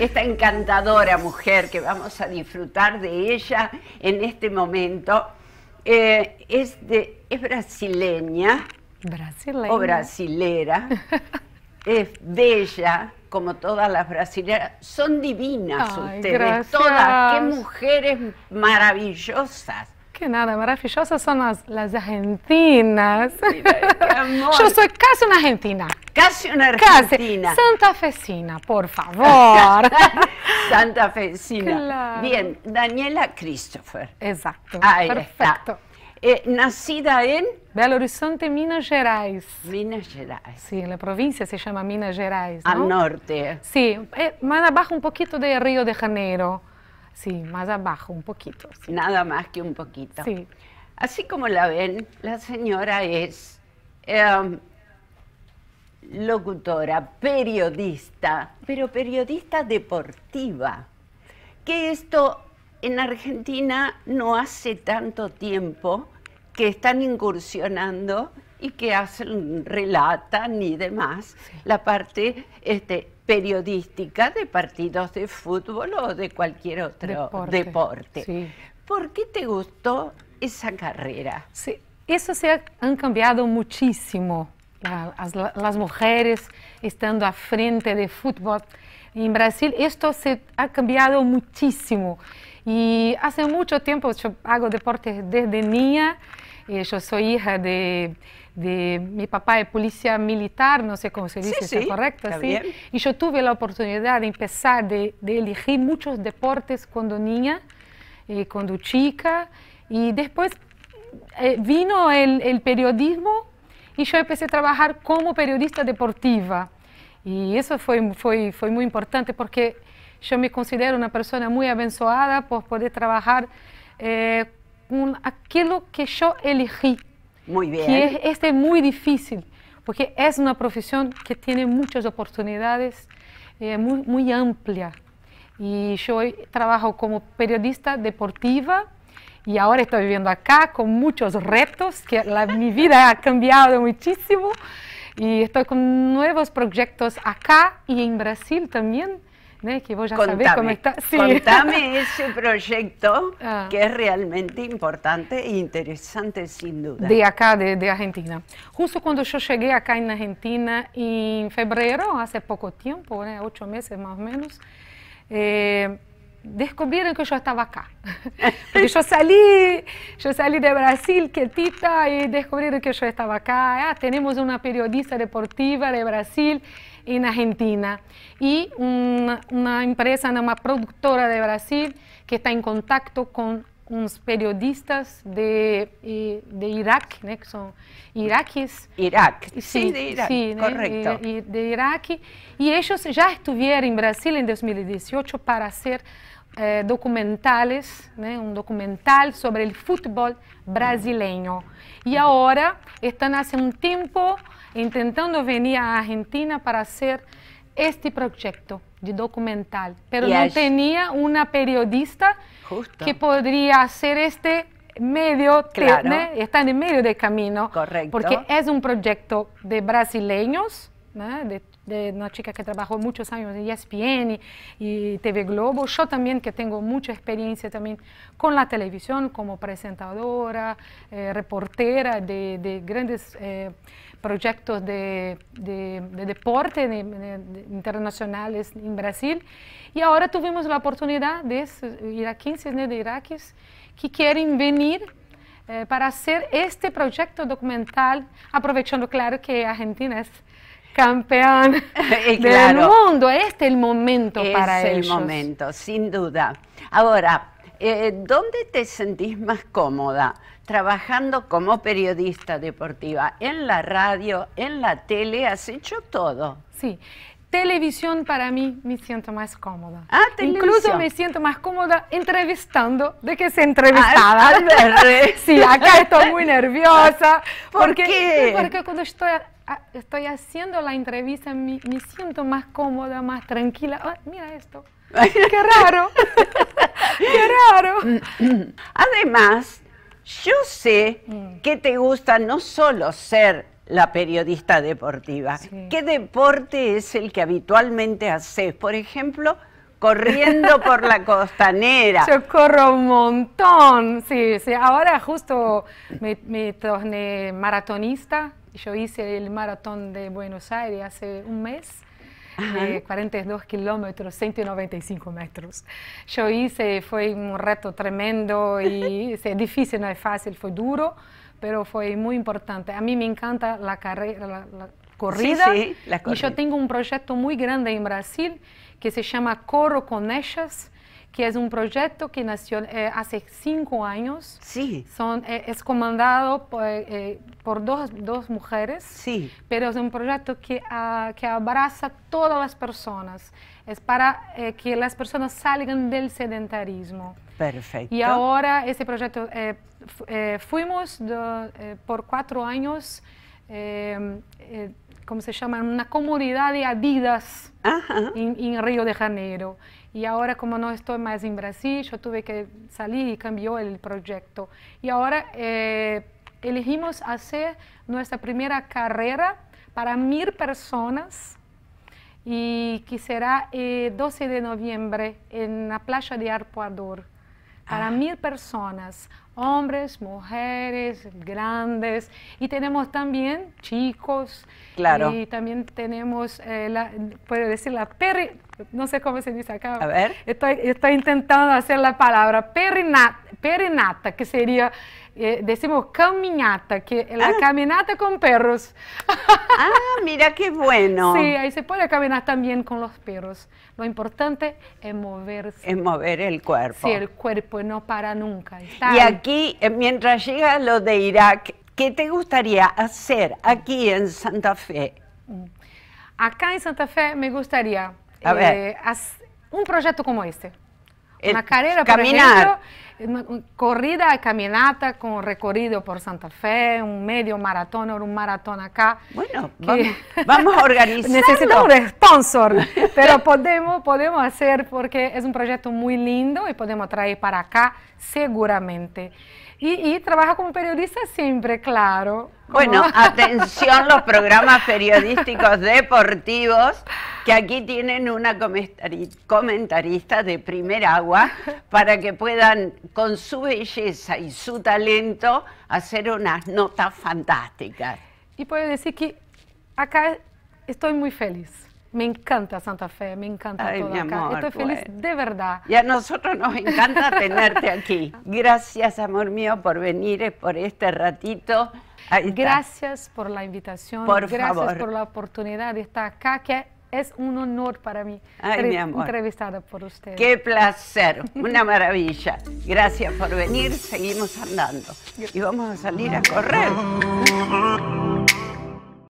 esta encantadora mujer que vamos a disfrutar de ella en este momento, eh, es, brasileña, o brasilera, es bella, como todas las brasileras, son divinas ustedes, todas, qué mujeres maravillosas. Que nada, maravillosas son las, las argentinas. Yo soy casi una argentina. Casi una argentina. Santa Fecina, por favor. Santa Fecina. Bien, Daniela Christopher. Exacto. perfecto. Eh, nacida en... Belo Horizonte, Minas Gerais. Minas Gerais. Sí, la provincia se llama Minas Gerais. Al norte. Sí, eh, más abajo un poquito de Río de Janeiro. Sí, más abajo, un poquito. Nada más que un poquito. Sí. Así como la ven, la señora es em, locutora, periodista, pero periodista deportiva. Que esto en Argentina no hace tanto tiempo que están incursionando y que hacen, relatan y demás la parte este, periodística de partidos de fútbol o de cualquier otro deporte. ¿Por qué te gustó esa carrera? Sí, eso se ha, han cambiado muchísimo. las, las, mujeres estando a frente de fútbol en Brasil, esto se ha cambiado muchísimo. Y hace mucho tiempo yo hago deportes desde niña. Eh, yo soy hija de, de, mi papá es policía militar, no sé cómo se dice, si es correcto? así... ¿sí? Y yo tuve la oportunidad de empezar, de, elegir muchos deportes cuando niña, eh, cuando chica. Y después eh, vino el, el periodismo y yo empecé a trabajar como periodista deportiva. Y eso fue, fue, fue muy importante porque yo me considero una persona muy abençoada por pues, poder trabajar con eh, aquello que yo elegí. Muy bien. Que este es muy difícil, porque es una profesión que tiene muchas oportunidades, eh, muy, amplia. Y yo trabajo como periodista deportiva y ahora estoy viviendo acá con muchos retos, que mi vida ha cambiado muchísimo y estoy con nuevos proyectos acá y en Brasil también que vos ya contame, Contame ese proyecto ah. que es realmente importante e interesante sin duda. De acá, de, Argentina. Justo cuando yo llegué acá en Argentina en febrero, hace poco tiempo, eh, ocho meses más o menos, eh, Descubrieron que yo estaba acá. Yo salí yo salí de Brasil quietita y descubrieron que yo estaba acá. Ah, tenemos una periodista deportiva de Brasil en Argentina y una empresa, una productora de Brasil que está en contacto con. uns periodistas de, de Iraque, né, que são iraquis. Iraque, sim, sí, de Iraque, sí, né, correto. de Iraque. E eles já estiveram em Brasil em 2018 para fazer eh, documentales, né, um documental sobre o futebol brasileiro. E agora estão há um tempo tentando vir à Argentina para fazer este proyecto de documental, pero no tenía una periodista que podría hacer este medio, está en el medio del camino, Correcto. porque es un proyecto de brasileños, de una chica que trabajó muchos años en ESPN y, TV Globo. Yo también que tengo mucha experiencia también con la televisión como presentadora, eh, reportera de, grandes eh, proyectos de, deporte internacionales en Brasil. Y ahora tuvimos la oportunidad de iraquíes, de iraquíes, que quieren venir eh, para hacer este proyecto documental, aprovechando claro que Argentina es campeón del mundo. Este es el momento para ellos. Es el momento, sin duda. Ahora, eh, ¿dónde te sentís más cómoda? Trabajando como periodista deportiva, en la radio, en la tele, has hecho todo. Sí. Televisión para mí me siento más cómoda. Ah, Incluso me siento más cómoda entrevistando de que se entrevistada. Ah, sí, acá estoy muy nerviosa. ¿Por qué? Porque cuando estoy Ah, estoy haciendo la entrevista, me, siento más cómoda, más tranquila. Ah, mira esto. ¡Qué raro! ¡Qué raro! Además, yo sé mm. que te gusta no solo ser la periodista deportiva, ¿qué deporte es el que habitualmente haces? Por ejemplo, corriendo por la costanera. Yo corro un montón, sí, sí. Ahora justo me, me torné maratonista yo hice el maratón de Buenos Aires hace un mes. Eh, de 42 kilómetros, 195 metros. Yo hice, fue un reto tremendo y es difícil, no es fácil, fue duro, pero fue muy importante. A mí me encanta la carrera, la, corrida. Y yo tengo un proyecto muy grande en Brasil que se llama Coro con Ellas que es un proyecto que nació eh, hace cinco años. Sí. Son, eh, es comandado eh, por, dos, dos, mujeres. Sí. Pero es un proyecto que, ah, que abraza todas las personas. Es para que las personas salgan del sedentarismo. Perfecto. Y ahora ese proyecto, fuimos por cuatro años ¿cómo se llama? Una comunidad de Adidas en, Río de Janeiro. Y ahora como no estoy más en Brasil, yo tuve que salir y cambió el proyecto. Y ahora eh, elegimos hacer nuestra primera carrera para mil personas y que será el eh, 12 de noviembre en la playa de Arpoador para mil personas, hombres, mujeres, grandes, y tenemos también chicos, claro. y también tenemos, eh, la, puedo decir, la peri, no sé cómo se dice acá, A ver. Estoy, estoy intentando hacer la palabra perinata, perinata que sería eh, decimos caminata, que la ah. caminata con perros. Ah, mira qué bueno. Sí, ahí se puede caminar también con los perros. Lo importante es moverse. Es mover el cuerpo. Sí, el cuerpo no para nunca. y aquí, eh, mientras llega lo de Irak, ¿qué te gustaría hacer aquí en Santa Fe? Acá en Santa Fe me gustaría hacer eh, un proyecto como este. Una eh, carrera, caminar. por ejemplo, eh, corrida y caminata con recorrido por Santa Fe, un medio maratón o un maratón acá. Bueno, vamos, a organizar. Necesitamos un sponsor, pero podemos, podemos hacer porque es un proyecto muy lindo y podemos traer para acá seguramente. Y, trabaja como periodista siempre, claro. Bueno, atención los programas periodísticos deportivos, que aquí tienen una comentarista de primer agua para que puedan, con su belleza y su talento, hacer unas notas fantásticas. Y puedo decir que acá estoy muy feliz. Me encanta Santa Fe, me encanta toda todo acá. Estoy feliz de verdad. Y a nosotros nos encanta tenerte aquí. Gracias, amor mío, por venir por este ratito. Gracias por la invitación. Por Gracias por la oportunidad de estar acá, que es un honor para mí Ay, mi entrevistada por usted. Qué placer, una maravilla. Gracias por venir, seguimos andando y vamos a salir a correr.